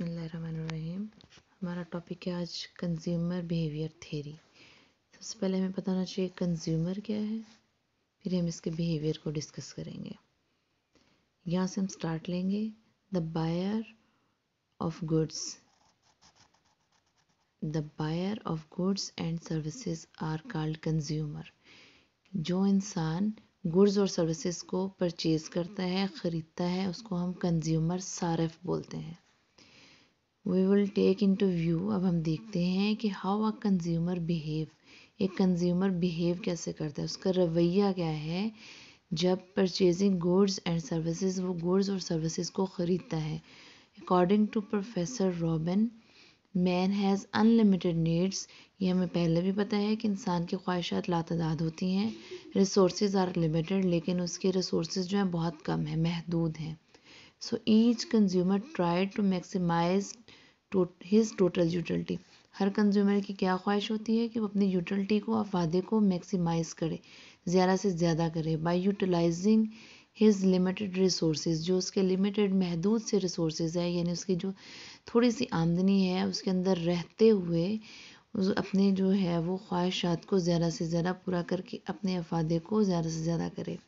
बसमीम हमारा टॉपिक है आज कंज्यूमर बिहेवियर थेरी सबसे पहले हमें पता होना चाहिए कंज्यूमर क्या है फिर हम इसके बिहेवियर को डिस्कस करेंगे यहाँ से हम स्टार्ट लेंगे the buyer of goods the buyer of goods and services are called consumer जो इंसान गुड्स और सर्विसेज को परचेज़ करता है ख़रीदता है उसको हम कंज्यूमर सारफ बोलते हैं we will take into view अब हम देखते हैं कि हाउ आ कंज्यूमर बिहेव एक कंज्यूमर बिहेव कैसे करता है उसका रवैया क्या है जब परचेजिंग गुड्स एंड सर्विसेज वो गुड्स और सर्विसेज को ख़रीदता है according to professor Robin man has unlimited needs ये हमें पहले भी पता है कि इंसान की ख्वाहिशात लातदाद होती हैं रिसोर्स आर लिमिटेड लेकिन उसके रिसोर्स जो हैं बहुत कम हैं महदूद हैं so each consumer try to maximise his total utility हर कंज्यूमर की क्या ख्वाहिश होती है कि वो अपनी यूटिलिटी को और फायदे को मैक्सिमाइज करे ज़्यादा से ज़्यादा करे by utilising his limited resource जो उसके लिमिटेड महदूद से रिसोर्स है यानी उसकी जो थोड़ी सी आमदनी है उसके अंदर रहते हुए उस अपने जो है वो ख्वाहिशात को ज़्यादा से ज़्यादा पूरा करके अपने अफादे को ज़्यादा से ज़्यादा करे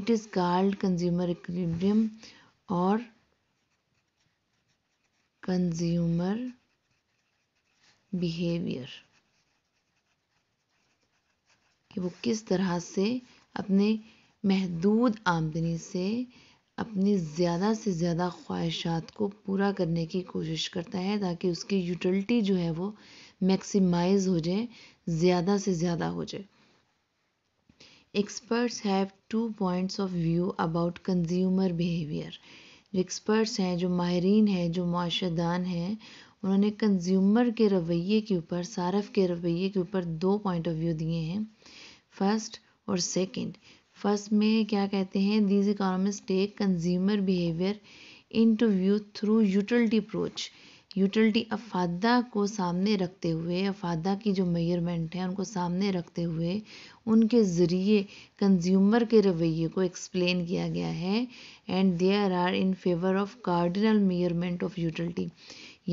it is called consumer equilibrium और consumer बिहेवियर कि वो किस तरह से अपने महदूद आमदनी से अपनी ज़्यादा से ज़्यादा ख्वाहिशात को पूरा करने की कोशिश करता है ताकि उसकी यूटिलिटी जो है वो मैक्सिमाइज हो जाए ज़्यादा से ज़्यादा हो जाए experts have two points of view about consumer behaviour experts हैं जो माहरीन हैं जो मुआशदान हैं उन्होंने कंज्यूमर के रवैये के ऊपर सारफ के रवैये के ऊपर दो पॉइंट ऑफ व्यू दिए हैं फर्स्ट और सेकंड फर्स्ट में क्या कहते हैं these economist take consumer behaviour into view through utility approach utility अफादा को सामने रखते हुए अफादा की जो मेयरमेंट है उनको सामने रखते हुए उनके ज़रिए कंज्यूमर के रवैये को एक्सप्लेन किया गया है and there are in favour of cardinal measurement of utility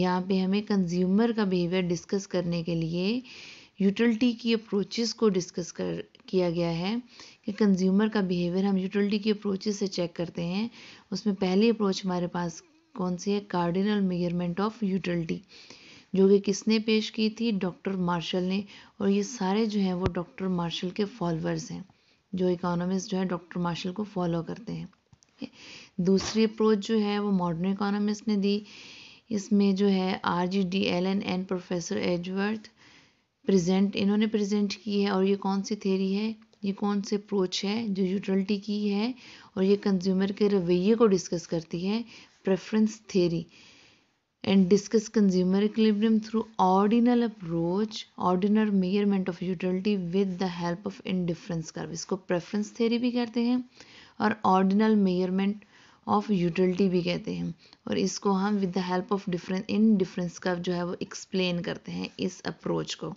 यहाँ पे हमें कंज्यूमर का बिहेवियर डिस्कस करने के लिए यूटिलिटी की अप्रोचेस को डिस्कस कर किया गया है कि कंज्यूमर का बिहेवियर हम यूटिलिटी की अप्रोचेस से चेक करते हैं उसमें पहली अप्रोच हमारे पास कौन सी है कार्डिनल मेजरमेंट ऑफ यूटिलिटी जो कि किसने पेश की थी डॉक्टर मार्शल ने और ये सारे जो हैं वो डॉक्टर मार्शल के फॉलोअर्स हैं जो इकोनॉमिस्ट जो है डॉक्टर मार्शल को फॉलो करते हैं दूसरी अप्रोच जो है वो मॉडर्न इकोनॉमिस्ट ने दी इसमें जो है R G D Allen and professor Edgeworth present इन्होंने प्रेजेंट की है और ये कौन सी थेरी है ये कौन सी अप्रोच है जो यूटिलिटी की है और ये कंज्यूमर के रवैये को डिस्कस करती है preference theory and discuss consumer equilibrium through ordinal approach ordinal measurement of utility with the help of indifference curve इसको preference theory भी कहते हैं और ordinal measurement ऑफ यूटिलिटी भी कहते हैं और इसको हम with the help of difference in difference का जो है वो एक्सप्लेन करते हैं इस अप्रोच को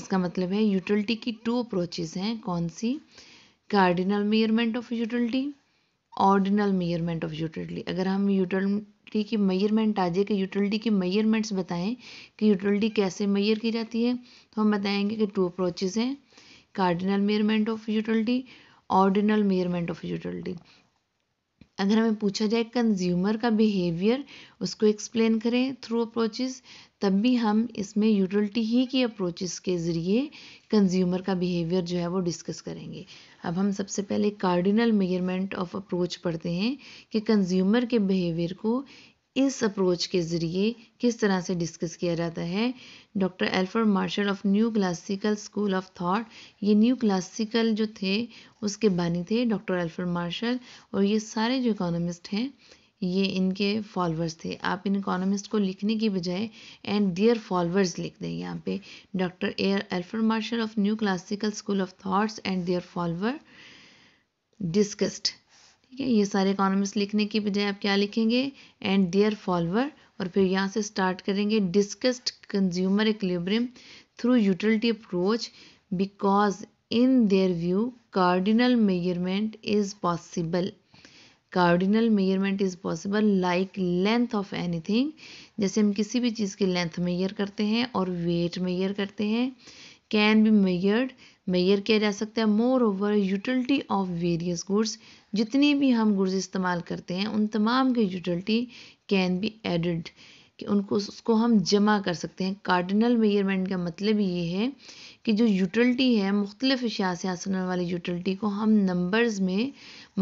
इसका मतलब है यूटिलिटी की टू अप्रोचेज हैं कौन सी cardinal measurement of utility ordinal measurement of utility अगर हम यूटिलिटी की मेयरमेंट आ जाए कि यूटिलिटी की मेयरमेंट्स बताएं कि यूटिलिटी कैसे मेयर की जाती है तो हम बताएंगे कि टू अप्रोचेज हैं cardinal measurement of utility ordinal measurement of utility अगर हमें पूछा जाए कंज्यूमर का बिहेवियर उसको एक्सप्लेन करें थ्रू अप्रोचेस तब भी हम इसमें यूटिलिटी ही की अप्रोचेस के ज़रिए कंज्यूमर का बिहेवियर जो है वो डिस्कस करेंगे अब हम सबसे पहले कार्डिनल मेजरमेंट ऑफ अप्रोच पढ़ते हैं कि कंज्यूमर के बिहेवियर को इस अप्रोच के ज़रिए किस तरह से डिस्कस किया जाता है डॉक्टर एल्फर Marshall of new classical school of thought ये न्यू क्लासिकल जो थे उसके बानी थे डॉक्टर एल्फर मार्शल और ये सारे जो इकोनॉमिस्ट हैं ये इनके फॉलोअर्स थे आप इन इकोनॉमिस्ट को लिखने की बजाय एंड दियर फॉलोअर्स लिख दें यहाँ पे डॉक्टर एयर एल्फर Marshall of new classical school of thoughts and their follower discussed ठीक है ये सारे इकोनॉमिक्स लिखने की बजाय आप क्या लिखेंगे एंड देयर फॉलोअर और फिर यहाँ से स्टार्ट करेंगे discussed consumer equilibrium through utility approach because in their view cardinal measurement is possible cardinal measurement is possible like length of anything जैसे हम किसी भी चीज़ की लेंथ मेजर करते हैं और वेट मेजर करते हैं कैन बी मेजर्ड मेजर किया जा सकता है moreover utility of various goods जितनी भी हम गुड्स इस्तेमाल करते हैं उन तमाम की यूटिलिटी कैन बी एडिड कि उनको उसको हम जमा कर सकते हैं कार्डिनल मेयरमेंट का मतलब ये है कि जो यूटिलिटी है मुख्तलिफ अशिया से हासिल होने वाली यूटिलिटी को हम नंबर्स में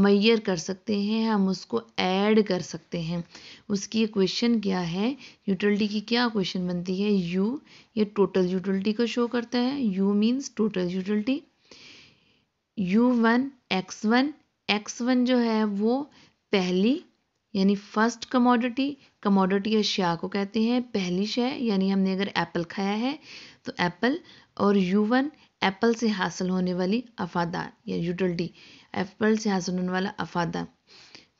मैयर कर सकते हैं हम उसको ऐड कर सकते हैं उसकी क्वेश्चन क्या है यूटिलिटी की क्या क्वेश्चन बनती है यू ये टोटल यूटिलिटी को शो करता है U means total utility U one X one X one जो है वो पहली यानी फर्स्ट कमोडिटी कमोडिटी या को कहते हैं पहली शेय यानी हमने अगर एप्पल खाया है तो एप्पल और यू वन एप्पल से हासिल होने वाली अफादा या यूटिलिटी एप्पल से हासिल होने वाला अफादा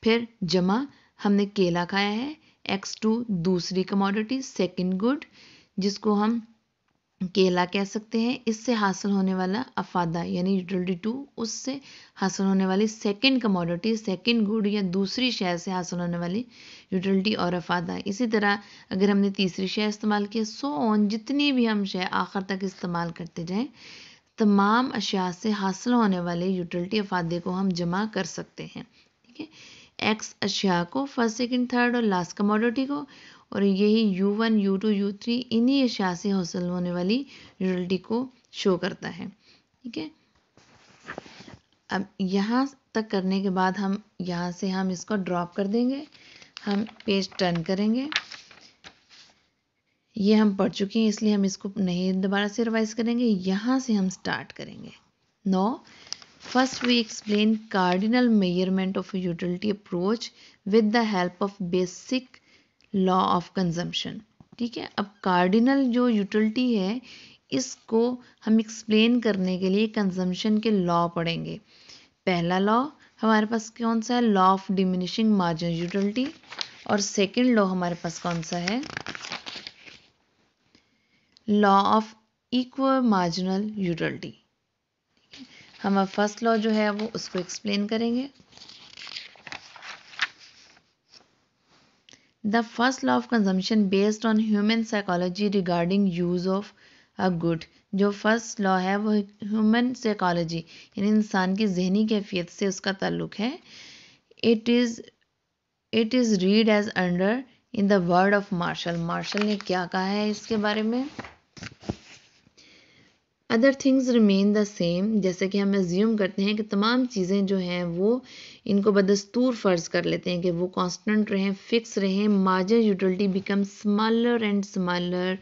फिर जमा हमने केला खाया है एक्स टू दूसरी कमोडिटी सेकेंड गुड जिसको हम केला कह सकते हैं इससे हासिल होने वाला अफादा यानी यूटिलिटी टू उससे हासिल होने वाली सेकंड कमोडिटी सेकंड गुड या दूसरी शेयर से हासिल होने वाली यूटिलिटी और अफादा इसी तरह अगर हमने तीसरी शेयर इस्तेमाल किया सो ऑन जितनी भी हम शेयर आखिर तक इस्तेमाल करते जाएँ तमाम अशिया से हासिल होने वाले यूटिलिटी अफादे को हम जमा कर सकते हैं ठीक है एक्स अशिया को फर्स्ट सेकेंड थर्ड और लास्ट कमोडिटी को और यही U one U two U three इन्हीं अशिया से हासिल होने वाली यूटिलिटी को शो करता है ठीक है अब यहाँ तक करने के बाद हम यहाँ से हम इसको ड्रॉप कर देंगे हम पेज टर्न करेंगे ये हम पढ़ चुके हैं इसलिए हम इसको नहीं दोबारा से रिवाइज करेंगे यहाँ से हम स्टार्ट करेंगे now first we explain cardinal measurement of utility approach with the help of basic law of consumption ठीक है अब कार्डिनल जो यूटिलिटी है इसको हम एक्सप्लेन करने के लिए कंजम्पशन के लॉ पढ़ेंगे पहला लॉ हमारे पास कौन सा है law of diminishing margin utility और सेकंड लॉ हमारे पास कौन सा है law of equal marginal utility हम अब फर्स्ट लॉ जो है वो उसको एक्सप्लेन करेंगे the first law of consumption based on human psychology regarding use of a good जो फर्स्ट लॉ है वो ह्यूमन साइकोलॉजी यानी इंसान की जहनी कैफियत से उसका ताल्लुक है it is it is read as under in the word of Marshall Marshall ने क्या कहा है इसके बारे में other things remain the same जैसे कि हम एज्यूम करते हैं कि तमाम चीज़ें जो हैं वो इनको बदस्तूर फ़र्ज़ कर लेते हैं कि वो कांस्टेंट रहें फिक्स रहें margin utility become smaller and smaller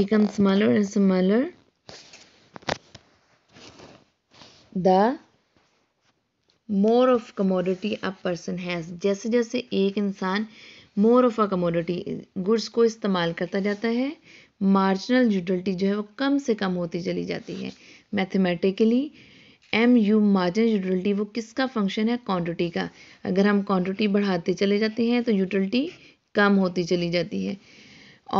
become smaller and smaller the more of commodity a person has जैसे जैसे एक इंसान more of a commodity goods को इस्तेमाल करता जाता है मार्जिनल यूटिलिटी जो है वो कम से कम होती चली जाती है mathematically M U marginal utility वो किसका फंक्शन है क्वांटिटी का अगर हम क्वांटिटी बढ़ाते चले जाते हैं तो यूटिलिटी कम होती चली जाती है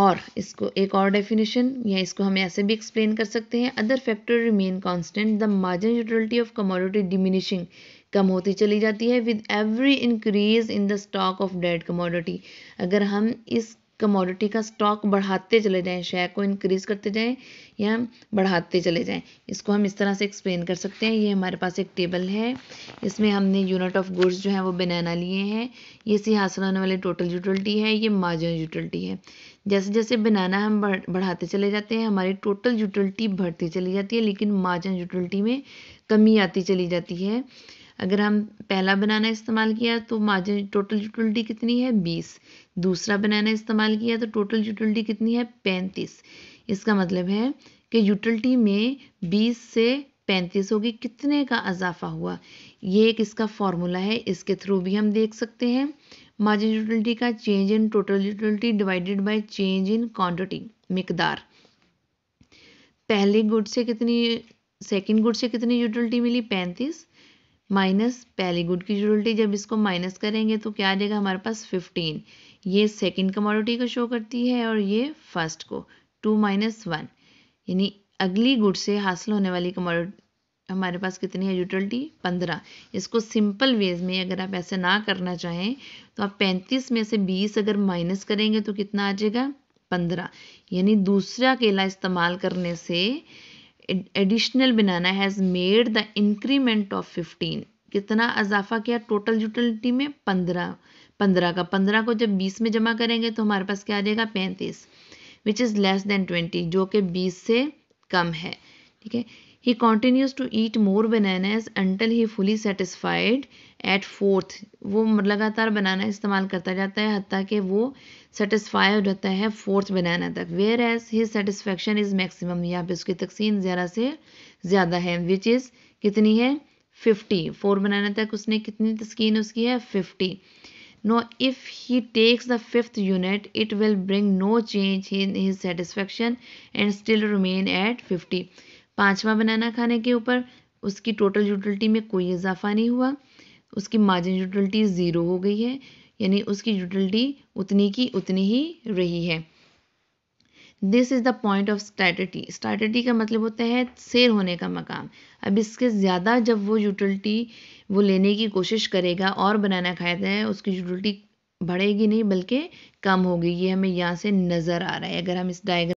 और इसको एक और डेफिनेशन या इसको हम ऐसे भी एक्सप्लेन कर सकते हैं other factor remain constant the margin utility of commodity diminishing कम होती चली जाती है with every increase in the stock of that commodity अगर हम इस कमोडिटी का स्टॉक बढ़ाते चले जाएं शेयर को इंक्रीज करते जाएं या बढ़ाते चले जाएं इसको हम इस तरह से एक्सप्लेन कर सकते हैं ये हमारे पास एक टेबल है इसमें हमने यूनिट ऑफ गुड्स जो है वो बनाना लिए हैं ये सी हासिल होने वाली टोटल यूटिलिटी है ये मार्जिन यूटिलिटी है जैसे जैसे बनाना हम बढ़ाते चले जाते हैं हमारी टोटल यूटिलिटी बढ़ती चली जाती है लेकिन मार्जिन यूटिलिटी में कमी आती चली जाती है अगर हम पहला बनाना इस्तेमाल किया तो मार्जिन टोटल यूटिलिटी कितनी है बीस दूसरा बनाना इस्तेमाल किया तो टोटल यूटिलिटी कितनी है पैंतीस इसका मतलब है कि यूटिलिटी में बीस से पैंतीस होगी कितने का अजाफा हुआ ये एक इसका फॉर्मूला है इसके थ्रू भी हम देख सकते हैं मार्जिन यूटिलिटी का change in total utility divided by change in quantity मकदार पहले गुड से कितनी सेकंड गुड से कितनी यूटिलिटी मिली पैंतीस माइनस पहले गुड की यूटिलिटी जब इसको माइनस करेंगे तो क्या आ जाएगा हमारे पास फिफ्टीन ये सेकेंड कमोडिटी को शो करती है और ये फर्स्ट को टू माइनस वन यानी अगली गुड से हासिल होने वाली कमोडिटी हमारे पास कितनी है यूटिलिटी पंद्रह इसको सिंपल वेज में अगर आप ऐसे ना करना चाहें तो आप पैंतीस में से बीस अगर माइनस करेंगे तो कितना आ जाएगा पंद्रह यानी दूसरा केला इस्तेमाल करने से additional banana has made the increment of fifteen कितना अजाफा किया टोटल यूटिलिटी में पंद्रह पंद्रह का पंद्रह को जब बीस में जमा करेंगे तो हमारे पास क्या आ जाएगा पैंतीस which is less than twenty जो कि बीस से कम है ठीक है he continues to eat more bananas until he fully satisfied at fourth वो लगातार बनाना इस्तेमाल करता जाता है हती कि वो सेटिसफाई हो जाता है फोर्थ बनाना तक whereas his satisfaction is maximum यहाँ पे उसकी तकसीम ज़्यादा से ज़्यादा है विच इज़ कितनी है फिफ्टी फोर बनाना तक उसने कितनी तस्कीन उसकी है fifty no if he takes the fifth unit it will bring no change in his satisfaction and still remain at fifty पाँचवा बनाना खाने के ऊपर उसकी टोटल यूटिलिटी में कोई इजाफा नहीं हुआ उसकी मार्जिन यूटिलिटी ज़ीरो हो गई है यानी उसकी यूटिलिटी उतनी की उतनी ही रही है this is the point of स्टैटिटी स्टैटिटी का मतलब होता है सेल होने का मकाम अब इसके ज़्यादा जब वो यूटिलिटी वो लेने की कोशिश करेगा और बनाना खाया है उसकी यूटिलिटी बढ़ेगी नहीं बल्कि कम होगी ये हमें यहाँ से नज़र आ रहा है अगर हम इस डायग्राम